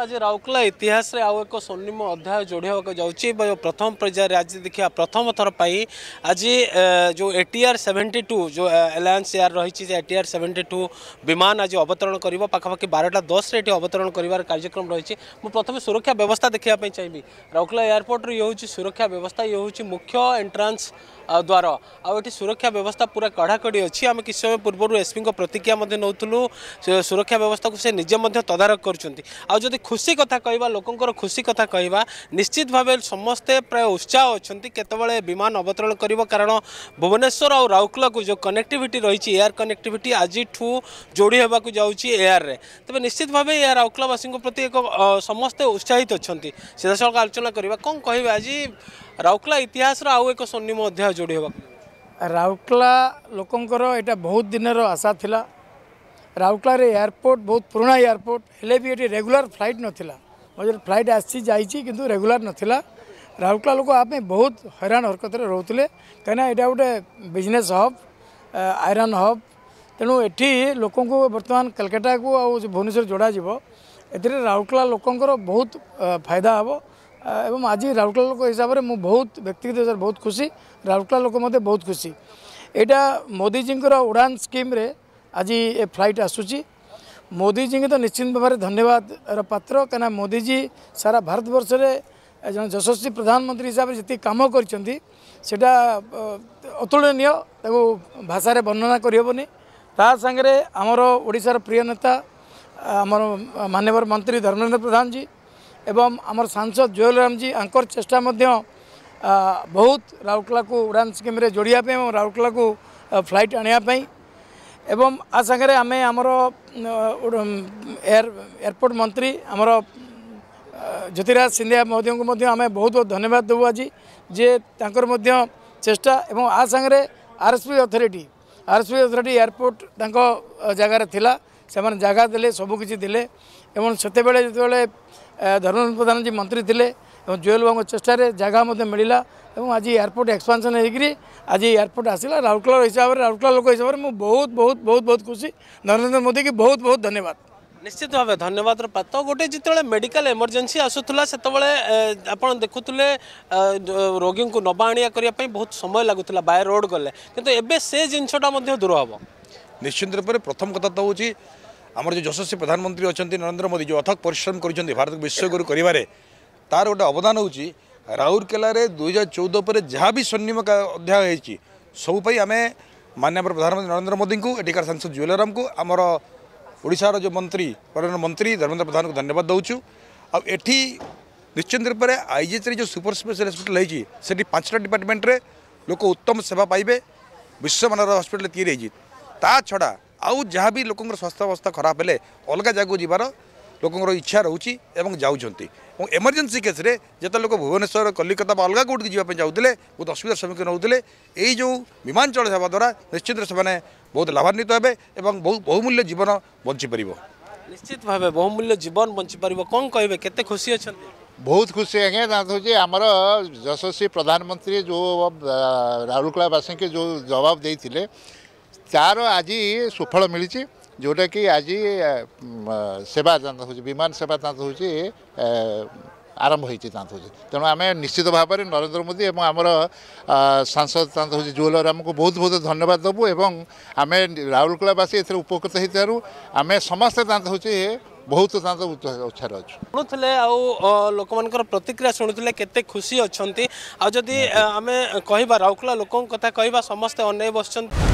आज राउरकेला इतिहास आउ एक स्वर्णिम अध्याय जोड़वाक जा प्रथम पर्यायर आज देखा प्रथम थर पर आज जो A T R seventy two जो एलायंस एयार रही A T R seventy two विमान आज अवतरण कर पाखापाखि बारटा दस ये अवतरण करार कार्यक्रम रही प्रथम सुरक्षा व्यवस्था देखापी चाहिए राउरकेला एयरपोर्ट ये हूँ सुरक्षा व्यवस्था ये हूँ मुख्य एंट्रांस द्वार आठ सुरक्षा व्यवस्था पूरा कड़ाकड़ी अच्छी आम किसी समय पूर्व एसपी प्रतिक्रिया नौलू सुरक्षा व्यवस्था को से निजे तदारख कर ଖୁସି କଥା କହିବା ଲୋକଙ୍କର ଖୁସି କଥା କହିବା ନିଶ୍ଚିତ ଭାବେ ସମସ୍ତେ ପ୍ରାୟ ଉତ୍ସାହ ଅଛନ୍ତି କେତେବେଳେ ବିମାନ ଅବତରଣ କରିବ କାରଣ ଭୁବନେଶ୍ୱର ଆଉ ରାଉରକେଲାକୁ ଯେଉଁ କନେକ୍ଟିଭିଟି ରହିଛି ଏୟାର କନେକ୍ଟିଭିଟି ଆଜିଠୁ ଯୋଡ଼ି ହେବାକୁ ଯାଉଛି ଏୟାରରେ ତେବେ ନିଶ୍ଚିତ ଭାବେ ଏହା ରାଉରକେଲାବାସୀଙ୍କ ପ୍ରତି ଏକ ସମସ୍ତେ ଉତ୍ସାହିତ ଅଛନ୍ତି ସିଧାସଳଖ ଆଲୋଚନା କରିବା କ'ଣ କହିବେ ଆଜି ରାଉରକେଲା ଇତିହାସର ଆଉ ଏକ ସ୍ୱର୍ଣ୍ଣିମ ଅଧ୍ୟାୟ ଯୋଡ଼ି ହେବାକୁ ରାଉରକେଲା ଲୋକଙ୍କର ଏଇଟା ବହୁତ ଦିନର ଆଶା ଥିଲା ରାଉରକେଲାରେ ଏୟାରପୋର୍ଟ ବହୁତ ପୁରୁଣା ଏୟାରପୋର୍ଟ ହେଲେ ବି ଏଠି ରେଗୁଲାର ଫ୍ଲାଇଟ୍ ନଥିଲା ମଝିରେ ଫ୍ଲାଇଟ୍ ଆସିଛି ଯାଇଛି କିନ୍ତୁ ରେଗୁଲାର ନଥିଲା ରାଉରକେଲା ଲୋକ ଆ ପାଇଁ ବହୁତ ହଇରାଣ ହରକତରେ ରହୁଥିଲେ କାହିଁକିନା ଏଇଟା ଗୋଟେ ବିଜନେସ୍ ହବ୍ ଆଇରନ୍ ହବ୍ ତେଣୁ ଏଠି ଲୋକଙ୍କୁ ବର୍ତ୍ତମାନ କାଲକାଟାକୁ ଆଉ ଭୁବନେଶ୍ୱର ଯୋଡ଼ାଯିବ ଏଥିରେ ରାଉରକେଲା ଲୋକଙ୍କର ବହୁତ ଫାଇଦା ହେବ ଏବଂ ଆଜି ରାଉରକେଲା ଲୋକ ହିସାବରେ ମୁଁ ବହୁତ ବ୍ୟକ୍ତିଗତ ହିସାବରେ ବହୁତ ଖୁସି ରାଉରକେଲା ଲୋକ ମଧ୍ୟ ବହୁତ ଖୁସି ଏଇଟା ମୋଦିଜୀଙ୍କର ଉଡ଼ାନ୍ ସ୍କିମ୍ରେ ଆଜି ଏ ଫ୍ଲାଇଟ୍ ଆସୁଛି ମୋଦିଜୀଙ୍କୁ ତ ନିଶ୍ଚିନ୍ତ ଭାବରେ ଧନ୍ୟବାଦର ପାତ୍ର କାହିଁକିନା ମୋଦିଜୀ ସାରା ଭାରତବର୍ଷରେ ଜଣେ ଯଶସ୍ୱୀ ପ୍ରଧାନମନ୍ତ୍ରୀ ହିସାବରେ ଯେତିକି କାମ କରିଛନ୍ତି ସେଇଟା ଅତୁଳନୀୟ ତାକୁ ଭାଷାରେ ବର୍ଣ୍ଣନା କରିହେବନି ତା ସାଙ୍ଗରେ ଆମର ଓଡ଼ିଶାର ପ୍ରିୟ ନେତା ଆମର ମାନ୍ୟବର ମନ୍ତ୍ରୀ ଧର୍ମେନ୍ଦ୍ର ପ୍ରଧାନଜୀ ଏବଂ ଆମର ସାଂସଦ ଜୁଏଲ ରାମଜୀ ଆଙ୍କର ଚେଷ୍ଟା ମଧ୍ୟ ବହୁତ ରାଉରକେଲାକୁ ଉଡ଼ାଣ ସ୍କିମ୍ରେ ଯୋଡ଼ିବା ପାଇଁ ଏବଂ ରାଉରକେଲାକୁ ଫ୍ଲାଇଟ୍ ଆଣିବା ପାଇଁ এবং ଆ ସାଙ୍ଗରେ ଆମେ ଆମର ଏୟାରପୋର୍ଟ ମନ୍ତ୍ରୀ ଆମର ଜ୍ୟୋତିରାଜ ସିନ୍ଧିଆ ମହୋଦୟଙ୍କୁ ମଧ୍ୟ ଆମେ ବହୁତ ବହୁତ ଧନ୍ୟବାଦ ଦେବୁ ଆଜି ଯିଏ ତାଙ୍କର ମଧ୍ୟ ଚେଷ୍ଟା ଏବଂ ଆ ସାଙ୍ଗରେ RSP authority RSP authority airport ତାଙ୍କ ଜାଗାରେ ଥିଲା ସେମାନେ ଜାଗା ଦେଲେ ସବୁକିଛି ଦେଲେ ଏବଂ ସେତେବେଳେ ଯେତେବେଳେ ଧର୍ମେନ୍ଦ୍ର ପ୍ରଧାନ ଯେ ମନ୍ତ୍ରୀ ଥିଲେ ଏବଂ ଜୁଏଲ ବାବୁଙ୍କ ଚେଷ୍ଟାରେ ଜାଗା ମଧ୍ୟ ମିଳିଲା ଏବଂ ଆଜି ଏୟାରପୋର୍ଟ ଏକ୍ସପାନ୍ସନ୍ ହୋଇକରି ଆଜି ଏୟାରପୋର୍ଟ ଆସିଲା ରାଉରକେଲା ହିସାବରେ ରାଉରକେଲା ଲୋକ ହିସାବରେ ମୁଁ ବହୁତ ବହୁତ ବହୁତ ବହୁତ ଖୁସି ନରେନ୍ଦ୍ର ମୋଦିକି ବହୁତ ବହୁତ ଧନ୍ୟବାଦ ନିଶ୍ଚିତ ଭାବେ ଧନ୍ୟବାଦର ପ୍ରାପ୍ତ ଗୋଟେ ଯେତେବେଳେ ମେଡ଼ିକାଲ ଏମର୍ଜେନ୍ସି ଆସୁଥିଲା ସେତେବେଳେ ଆପଣ ଦେଖୁଥିଲେ ରୋଗୀଙ୍କୁ ନେବା ଆଣିବା କରିବା ପାଇଁ ବହୁତ ସମୟ ଲାଗୁଥିଲା ବାଏ ରୋଡ଼ ଗଲେ କିନ୍ତୁ ଏବେ ସେ ଜିନିଷଟା ମଧ୍ୟ ଦୂର ହେବ ନିଶ୍ଚିନ୍ତ ରୂପରେ ପ୍ରଥମ କଥା ତ ହେଉଛି ଆମର ଯେଉଁ ଯଶସ୍ୱୀ ପ୍ରଧାନମନ୍ତ୍ରୀ ଅଛନ୍ତି ନରେନ୍ଦ୍ର ମୋଦି ଯେଉଁ ଅଥକ ପରିଶ୍ରମ କରିଛନ୍ତି ଭାରତକୁ ବିଶ୍ୱଗୁରୁ କରିବାରେ तार गोटे अवदान हो राउरकेल दुई हजार चौदह पर जहाँ भी स्वर्णिम अध्याय होती सब आम मानव प्रधानमंत्री नरेन्द्र मोदी को एटिकार सांसद ज्वेल राम को आमर ओडार जो मंत्री पर्यटन मंत्री धर्मेन्द्र प्रधान को धन्यवाद दौचु आठ निश्चित रूप से आईजेचरी जो सुपर स्पेशल हस्पिटाल होती पांचटा डिपार्टमेंट लोक उत्तम सेवा पाए विश्वमान हस्पिटाल या छड़ा आउ जहाँ भी लोकों स्वास्थ्य अवस्था खराब हेल्ले अलग जगह जबार लोक इच्छा रोचे जाऊँगी एमरजेन्सी केस लोक भुवनेश्वर कलिकता अलग कौट की जाए जाऊँ बहुत असुविधार सम्मुखीन होते जो विमान सेवा द्वारा निश्चित से बहुत लाभान्वित हे और बहुमूल्य जीवन बंचपर निश्चित भाव बहुमूल्य जीवन बंचपर कौन कहे के खुशी अच्छा बहुत खुशी आज्ञा जानते आम यशस्वी प्रधानमंत्री जो राउरकलावासी जो जवाब देते तार आज सुफल मिली ଯେଉଁଟାକି ଆଜି ସେବା ସେବାଦାନ୍ତ ହେଉଛି ବିମାନ ସେବା ସେବାଦାନ୍ତ ହେଉଛି ଆରମ୍ଭ ହୋଇଛି ତାଙ୍କ ହେଉଛି ତେଣୁ ଆମେ ନିଶ୍ଚିତ ଭାବରେ ନରେନ୍ଦ୍ର ମୋଦି ଏବଂ ଆମର ସାଂସଦ ତାନ୍ତ ହେଉଛି ଜୁଏଲର ଆମକୁ ବହୁତ ବହୁତ ଧନ୍ୟବାଦ ଦେବୁ ଏବଂ ଆମେ ରାଉରକେଲାବାସୀ ଏଥିରେ ଉପକୃତ ହେଇଥିବାରୁ ଆମେ ସମସ୍ତେ ତାଙ୍କ ହେଉଛି ବହୁତ ତାଙ୍କ ଉଚ୍ଛାରେ ଅଛୁ ଶୁଣୁଥିଲେ ଆଉ ଲୋକମାନଙ୍କର ପ୍ରତିକ୍ରିୟା ଶୁଣୁଥିଲେ କେତେ ଖୁସି ଅଛନ୍ତି ଆଉ ଯଦି ଆମେ କହିବା ରାଉରକେଲା ଲୋକଙ୍କ କଥା କହିବା ସମସ୍ତେ ଅନେଇ ବସିଛନ୍ତି